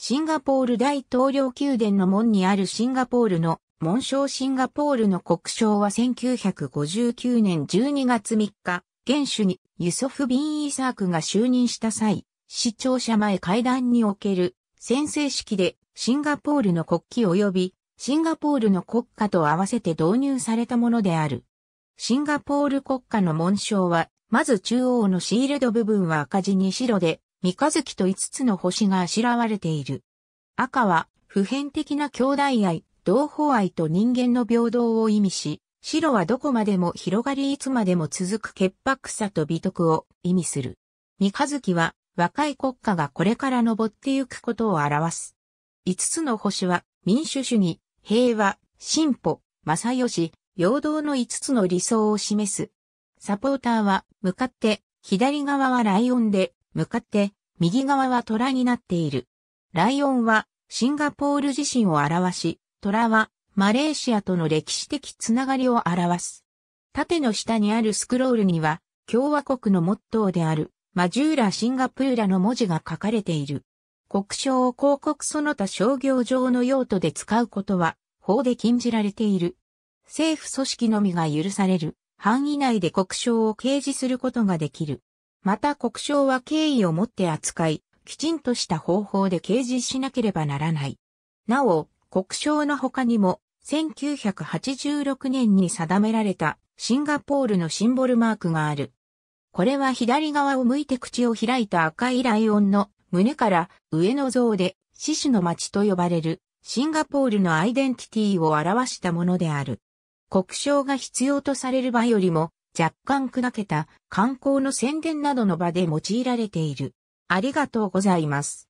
シンガポール大統領宮殿の門にあるシンガポールの紋章シンガポールの国章は1959年12月3日、現主にユソフ・ビン・イーサークが就任した際、市庁舎前会談における宣誓式でシンガポールの国旗及びシンガポールの国家と合わせて導入されたものである。シンガポール国家の紋章は、まず中央のシールド部分は赤字に白で、三日月と五つの星があしらわれている。赤は普遍的な兄弟愛、同胞愛と人間の平等を意味し、白はどこまでも広がりいつまでも続く潔白さと美徳を意味する。三日月は若い国家がこれから登ってゆくことを表す。五つの星は民主主義、平和、進歩、正義、陽動の五つの理想を示す。サポーターは向かって左側はライオンで向かって右側は虎になっている。ライオンはシンガポール自身を表し、虎はマレーシアとの歴史的つながりを表す。縦の下にあるスクロールには共和国のモットーであるマジューラ・シンガプーラの文字が書かれている。国章を広告その他商業上の用途で使うことは法で禁じられている。政府組織のみが許される範囲内で国章を掲示することができる。また国章は敬意をもって扱い、きちんとした方法で掲示しなければならない。なお、国章の他にも、1986年に定められたシンガポールのシンボルマークがある。これは左側を向いて口を開いた赤いライオンの胸から上の像で獅子の町と呼ばれるシンガポールのアイデンティティを表したものである。国章が必要とされる場よりも若干砕けた観光の宣伝などの場で用いられている。ありがとうございます。